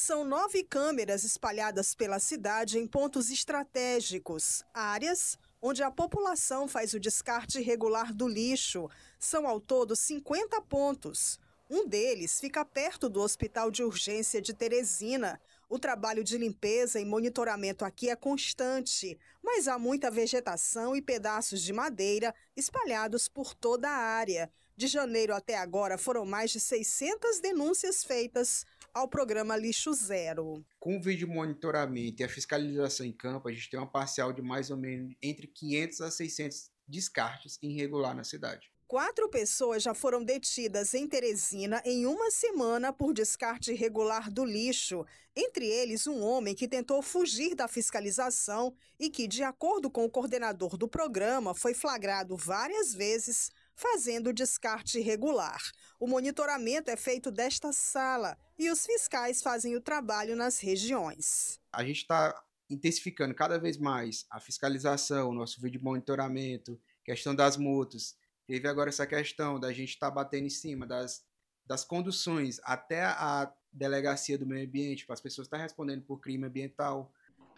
São nove câmeras espalhadas pela cidade em pontos estratégicos, áreas onde a população faz o descarte regular do lixo. São ao todo 50 pontos. Um deles fica perto do Hospital de Urgência de Teresina. O trabalho de limpeza e monitoramento aqui é constante, mas há muita vegetação e pedaços de madeira espalhados por toda a área. De janeiro até agora foram mais de 600 denúncias feitas ao programa Lixo Zero. Com o vídeo monitoramento e a fiscalização em campo, a gente tem uma parcial de mais ou menos entre 500 a 600 descartes irregular na cidade. Quatro pessoas já foram detidas em Teresina em uma semana por descarte irregular do lixo, entre eles um homem que tentou fugir da fiscalização e que, de acordo com o coordenador do programa, foi flagrado várias vezes fazendo o descarte regular. O monitoramento é feito desta sala e os fiscais fazem o trabalho nas regiões. A gente está intensificando cada vez mais a fiscalização, nosso vídeo monitoramento, questão das multas. Teve agora essa questão da gente estar tá batendo em cima das, das conduções até a delegacia do meio ambiente, para tipo, as pessoas estar tá respondendo por crime ambiental.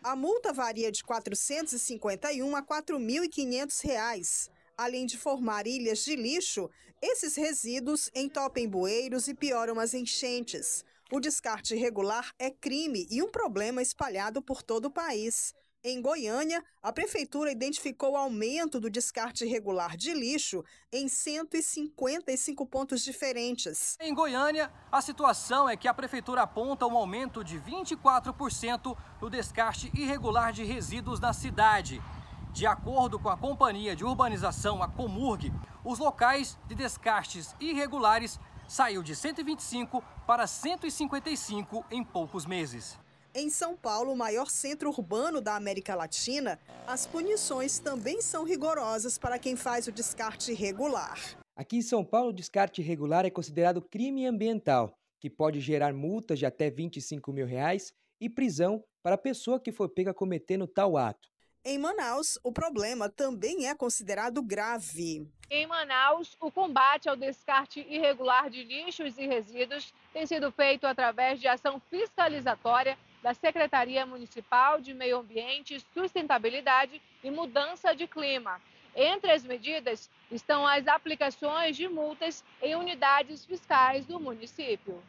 A multa varia de R$ 451 a R$ 4.500. Além de formar ilhas de lixo, esses resíduos entopem bueiros e pioram as enchentes. O descarte irregular é crime e um problema espalhado por todo o país. Em Goiânia, a prefeitura identificou aumento do descarte irregular de lixo em 155 pontos diferentes. Em Goiânia, a situação é que a prefeitura aponta um aumento de 24% no descarte irregular de resíduos na cidade. De acordo com a Companhia de Urbanização, a Comurg, os locais de descartes irregulares saiu de 125 para 155 em poucos meses. Em São Paulo, o maior centro urbano da América Latina, as punições também são rigorosas para quem faz o descarte irregular. Aqui em São Paulo, o descarte irregular é considerado crime ambiental, que pode gerar multas de até 25 mil reais e prisão para a pessoa que for pega cometendo tal ato. Em Manaus, o problema também é considerado grave. Em Manaus, o combate ao descarte irregular de lixos e resíduos tem sido feito através de ação fiscalizatória da Secretaria Municipal de Meio Ambiente, Sustentabilidade e Mudança de Clima. Entre as medidas estão as aplicações de multas em unidades fiscais do município.